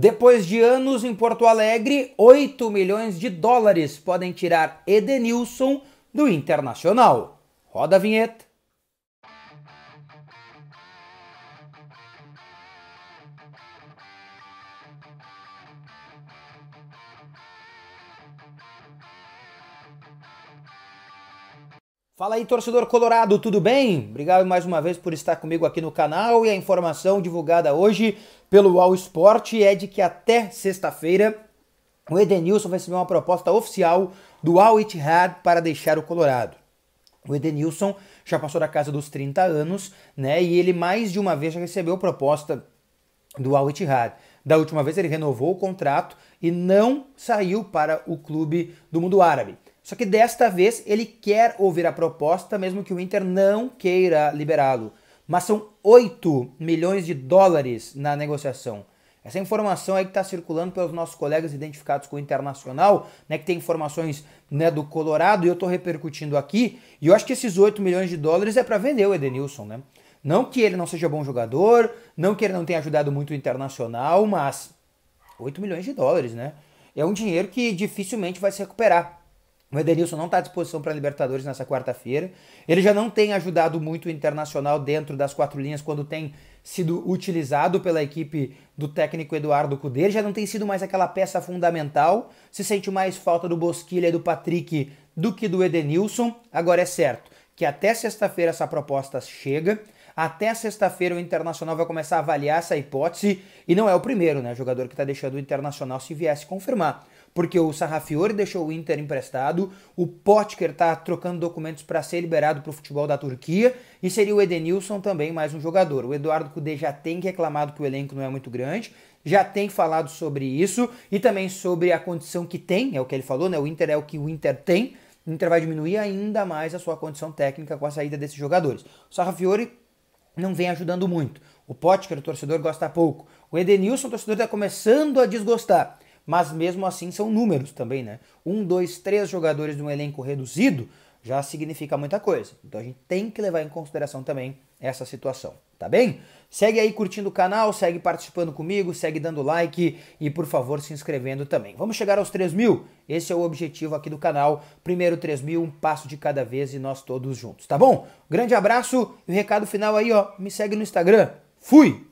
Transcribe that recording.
Depois de anos em Porto Alegre, 8 milhões de dólares podem tirar Edenilson do Internacional. Roda a vinheta. Fala aí, torcedor colorado, tudo bem? Obrigado mais uma vez por estar comigo aqui no canal e a informação divulgada hoje pelo All Sport é de que até sexta-feira o Edenilson vai receber uma proposta oficial do Al Ittihad para deixar o Colorado. O Edenilson já passou da casa dos 30 anos, né? E ele mais de uma vez já recebeu proposta do Al Ittihad. Da última vez ele renovou o contrato e não saiu para o clube do mundo árabe. Só que desta vez ele quer ouvir a proposta, mesmo que o Inter não queira liberá-lo. Mas são 8 milhões de dólares na negociação. Essa informação aí que está circulando pelos nossos colegas identificados com o Internacional, né, que tem informações né, do Colorado, e eu estou repercutindo aqui. E eu acho que esses 8 milhões de dólares é para vender o Edenilson, né? Não que ele não seja bom jogador, não que ele não tenha ajudado muito o Internacional, mas 8 milhões de dólares, né? É um dinheiro que dificilmente vai se recuperar. O Edenilson não está à disposição para a Libertadores nessa quarta-feira. Ele já não tem ajudado muito o Internacional dentro das quatro linhas quando tem sido utilizado pela equipe do técnico Eduardo Cudê. Ele já não tem sido mais aquela peça fundamental. Se sente mais falta do Bosquilha e do Patrick do que do Edenilson. Agora é certo que até sexta-feira essa proposta chega. Até sexta-feira o Internacional vai começar a avaliar essa hipótese. E não é o primeiro né, jogador que está deixando o Internacional se viesse confirmar porque o Sarrafiore deixou o Inter emprestado, o Potker está trocando documentos para ser liberado para o futebol da Turquia, e seria o Edenilson também mais um jogador. O Eduardo Cudê já tem reclamado que o elenco não é muito grande, já tem falado sobre isso, e também sobre a condição que tem, é o que ele falou, né? o Inter é o que o Inter tem, o Inter vai diminuir ainda mais a sua condição técnica com a saída desses jogadores. O Sarrafiore não vem ajudando muito. O Potker, o torcedor, gosta pouco. O Edenilson, o torcedor, está começando a desgostar mas mesmo assim são números também, né? Um, dois, três jogadores de um elenco reduzido já significa muita coisa. Então a gente tem que levar em consideração também essa situação, tá bem? Segue aí curtindo o canal, segue participando comigo, segue dando like e por favor se inscrevendo também. Vamos chegar aos 3 mil? Esse é o objetivo aqui do canal. Primeiro 3 mil, um passo de cada vez e nós todos juntos, tá bom? Grande abraço e o recado final aí, ó. Me segue no Instagram. Fui!